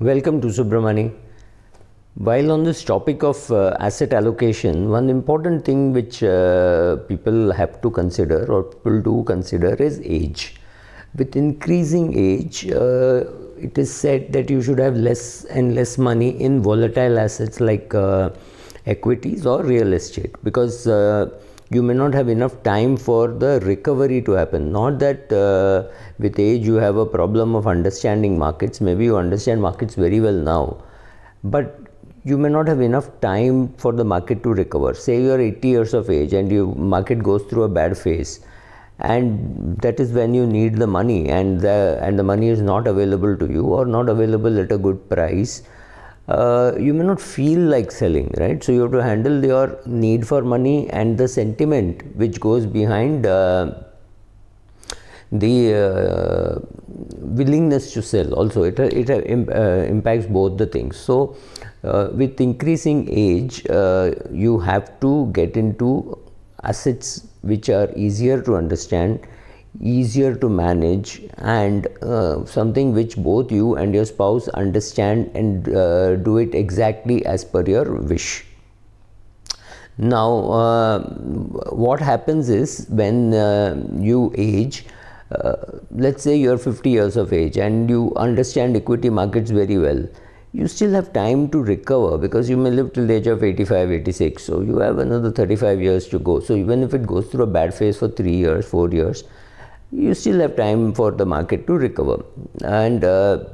Welcome to Subramani. While on this topic of uh, asset allocation, one important thing which uh, people have to consider or people do consider is age. With increasing age, uh, it is said that you should have less and less money in volatile assets like uh, equities or real estate because uh, you may not have enough time for the recovery to happen. Not that uh, with age you have a problem of understanding markets, maybe you understand markets very well now, but you may not have enough time for the market to recover. Say you are 80 years of age and your market goes through a bad phase and that is when you need the money and the and the money is not available to you or not available at a good price uh, you may not feel like selling, right? So you have to handle your need for money and the sentiment which goes behind uh, the uh, willingness to sell. Also, it uh, it uh, uh, impacts both the things. So with increasing age, you have to get into assets which are easier to understand easier to manage and uh, something which both you and your spouse understand and uh, do it exactly as per your wish. Now, uh, what happens is when uh, you age, uh, let's say you're 50 years of age and you understand equity markets very well, you still have time to recover because you may live till the age of 85, 86. So, you have another 35 years to go. So, even if it goes through a bad phase for 3 years, 4 years, you still have time for the market to recover. And uh,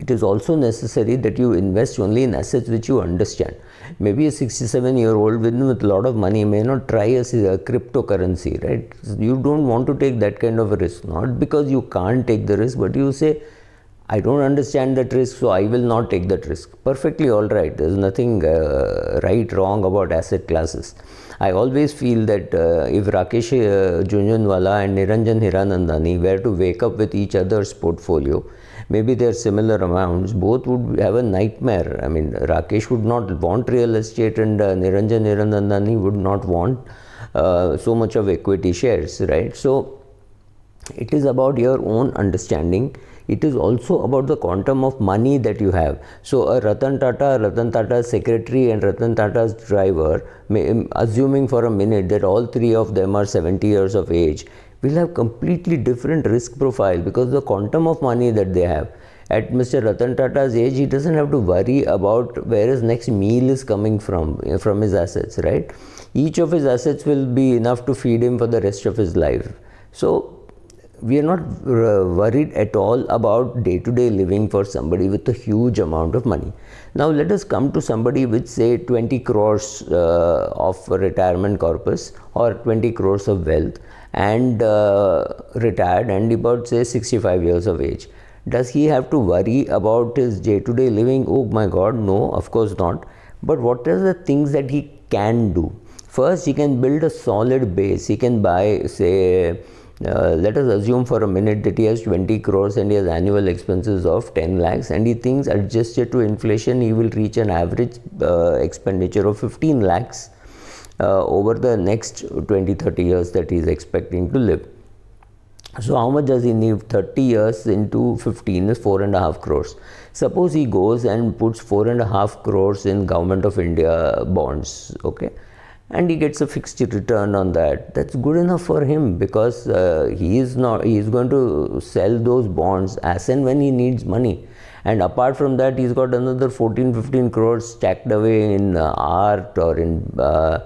it is also necessary that you invest only in assets which you understand. Maybe a 67 year old with a lot of money may not try a, a, cryptocurrency, right? You don't want to take that kind of a risk, not because you can't take the risk, but you say, I don't understand that risk, so I will not take that risk. Perfectly all right. There's nothing uh, right, wrong about asset classes. I always feel that uh, if Rakesh uh, Junjunwala and Niranjan Hiranandani were to wake up with each other's portfolio, maybe they're similar amounts, both would have a nightmare. I mean, Rakesh would not want real estate and uh, Niranjan Hiranandani would not want uh, so much of equity shares, right? So, it is about your own understanding it is also about the quantum of money that you have. So a Ratan Tata, Ratan Tata's secretary and Ratan Tata's driver, may, um, assuming for a minute that all three of them are 70 years of age, will have completely different risk profile because the quantum of money that they have. At Mr. Ratan Tata's age, he doesn't have to worry about where his next meal is coming from, eh, from his assets, right? Each of his assets will be enough to feed him for the rest of his life. So we are not uh, worried at all about day to day living for somebody with a huge amount of money. Now, let us come to somebody with say 20 crores uh, of retirement corpus or 20 crores of wealth and uh, retired and about say 65 years of age. Does he have to worry about his day to day living? Oh my god, no, of course not. But what are the things that he can do? First, he can build a solid base, he can buy, say, uh, let us assume for a minute that he has 20 crores and he has annual expenses of 10 lakhs and he thinks adjusted to inflation he will reach an average uh, expenditure of 15 lakhs uh, over the next 20 30 years that he is expecting to live so how much does he need 30 years into 15 is four and a half crores suppose he goes and puts four and a half crores in government of india bonds okay and he gets a fixed return on that that's good enough for him because uh, he is not he is going to sell those bonds as and when he needs money and apart from that he's got another 14 15 crores stacked away in uh, art or in uh,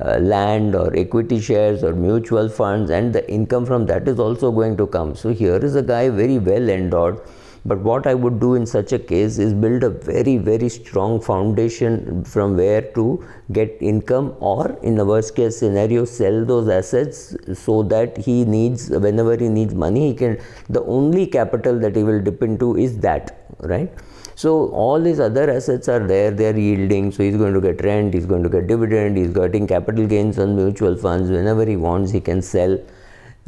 uh land or equity shares or mutual funds and the income from that is also going to come so here is a guy very well endowed but what I would do in such a case is build a very, very strong foundation from where to get income or in a worst case scenario, sell those assets so that he needs, whenever he needs money, he can, the only capital that he will dip into is that, right? So all his other assets are there, they are yielding. So he's going to get rent, he's going to get dividend, he's getting capital gains on mutual funds. Whenever he wants, he can sell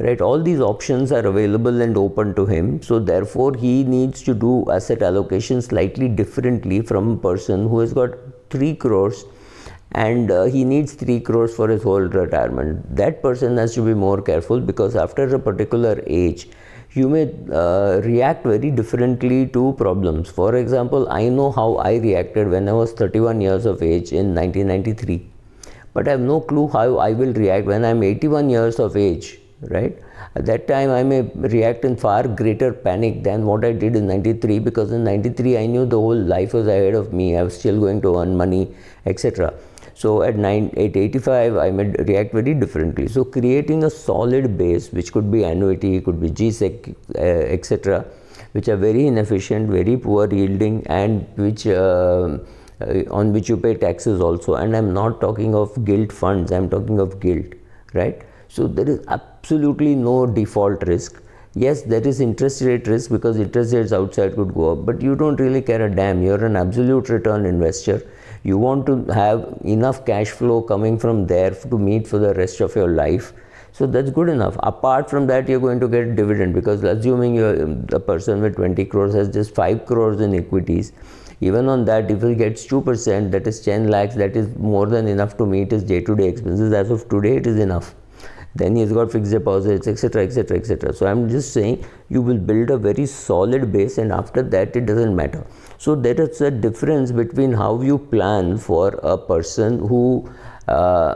right all these options are available and open to him so therefore he needs to do asset allocation slightly differently from a person who has got 3 crores and uh, he needs 3 crores for his whole retirement that person has to be more careful because after a particular age you may uh, react very differently to problems for example i know how i reacted when i was 31 years of age in 1993 but i have no clue how i will react when i'm 81 years of age right? At that time, I may react in far greater panic than what I did in 93 because in 93 I knew the whole life was ahead of me. I was still going to earn money, etc. So at 9, 885, I may react very differently. So creating a solid base, which could be annuity, could be GSEC, uh, eh, etc., which are very inefficient, very poor yielding, and which uh, uh, on which you pay taxes also. And I'm not talking of gilt funds. I'm talking of gilt, right? So, there is absolutely no default risk. Yes, there is interest rate risk because interest rates outside could go up, but you don't really care a damn. You're an absolute return investor. You want to have enough cash flow coming from there to meet for the rest of your life. So that's good enough. Apart from that, you're going to get dividend because assuming you are um, a person with 20 crores has just 5 crores in equities, even on that, if he gets 2%, that is 10 lakhs, that is more than enough to meet his day to day expenses. As of today, it is enough then he's got fixed deposits, etc., etc., etc. So I'm just saying you will build a very solid base, and after that, it doesn't matter. So there is a difference between how you plan for a person who uh,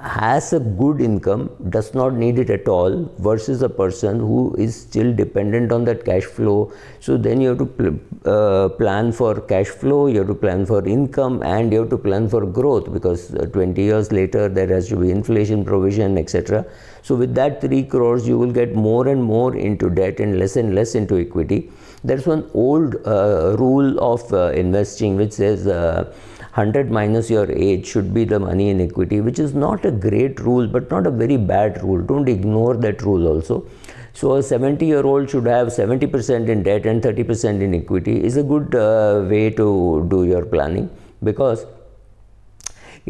has a good income, does not need it at all, versus a person who is still dependent on that cash flow. So then you have to pl uh, plan for cash flow, you have to plan for income, and you have to plan for growth because uh, 20 years later there has to be inflation provision, etc. So with that 3 crores, you will get more and more into debt and less and less into equity. There's one old uh, rule of uh, investing which says uh, 100 minus your age should be the money in equity, which is not a great rule, but not a very bad rule. Don't ignore that rule also. So a 70 year old should have 70% in debt and 30% in equity is a good uh, way to do your planning because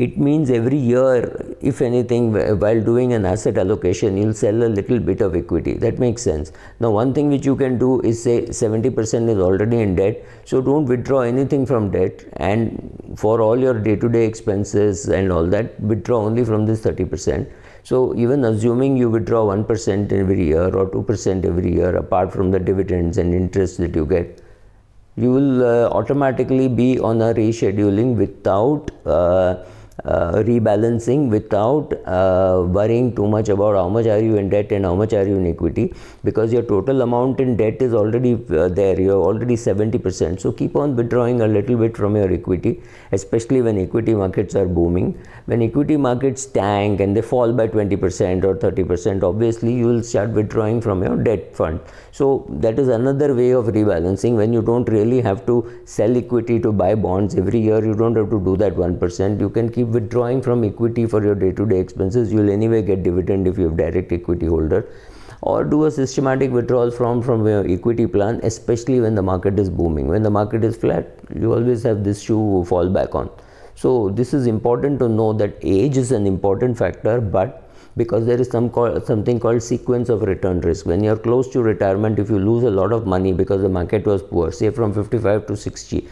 it means every year, if anything, while doing an asset allocation, you'll sell a little bit of equity. That makes sense. Now, one thing which you can do is say 70% is already in debt, so don't withdraw anything from debt and for all your day to day expenses and all that, withdraw only from this 30%. So, even assuming you withdraw 1% every year or 2% every year, apart from the dividends and interest that you get, you will uh, automatically be on a rescheduling without. Uh, uh, rebalancing without uh, worrying too much about how much are you in debt and how much are you in equity because your total amount in debt is already uh, there you're already 70% so keep on withdrawing a little bit from your equity especially when equity markets are booming when equity markets tank and they fall by 20% or 30% obviously you will start withdrawing from your debt fund so that is another way of rebalancing when you don't really have to sell equity to buy bonds every year you don't have to do that 1% you can keep withdrawing from equity for your day-to-day -day expenses. You'll anyway get dividend if you have direct equity holder or do a systematic withdrawal from from your equity plan especially when the market is booming when the market is flat you always have this shoe fall back on so this is important to know that age is an important factor but because there is some call, something called sequence of return risk when you are close to retirement if you lose a lot of money because the market was poor say from 55 to 60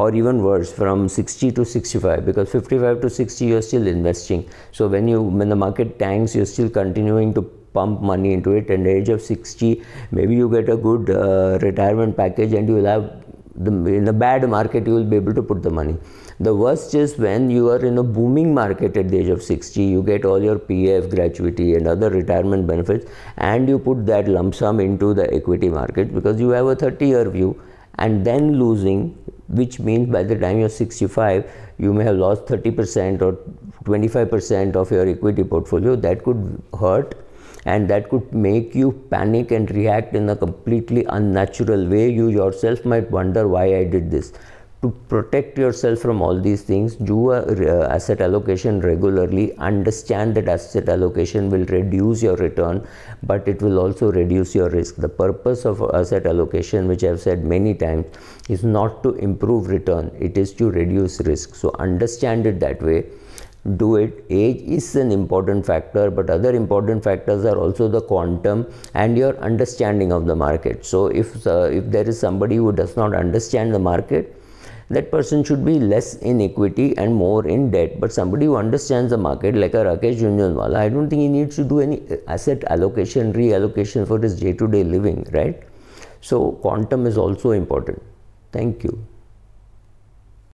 or even worse from 60 to 65 because 55 to 60 you're still investing so when you when the market tanks you're still continuing to pump money into it and age of 60 maybe you get a good uh, retirement package and you'll have the, in the bad market you will be able to put the money the worst is when you are in a booming market at the age of 60 you get all your pf gratuity and other retirement benefits and you put that lump sum into the equity market because you have a 30 year view and then losing which means by the time you're 65, you may have lost 30% or 25% of your equity portfolio. That could hurt and that could make you panic and react in a completely unnatural way. You yourself might wonder why I did this to protect yourself from all these things do a, uh, asset allocation regularly understand that asset allocation will reduce your return but it will also reduce your risk the purpose of asset allocation which i've said many times is not to improve return it is to reduce risk so understand it that way do it age is an important factor but other important factors are also the quantum and your understanding of the market so if uh, if there is somebody who does not understand the market that person should be less in equity and more in debt. But somebody who understands the market, like a Rakesh Junjanwala, I don't think he needs to do any uh, asset allocation, reallocation for his day to day living, right? So, quantum is also important. Thank you.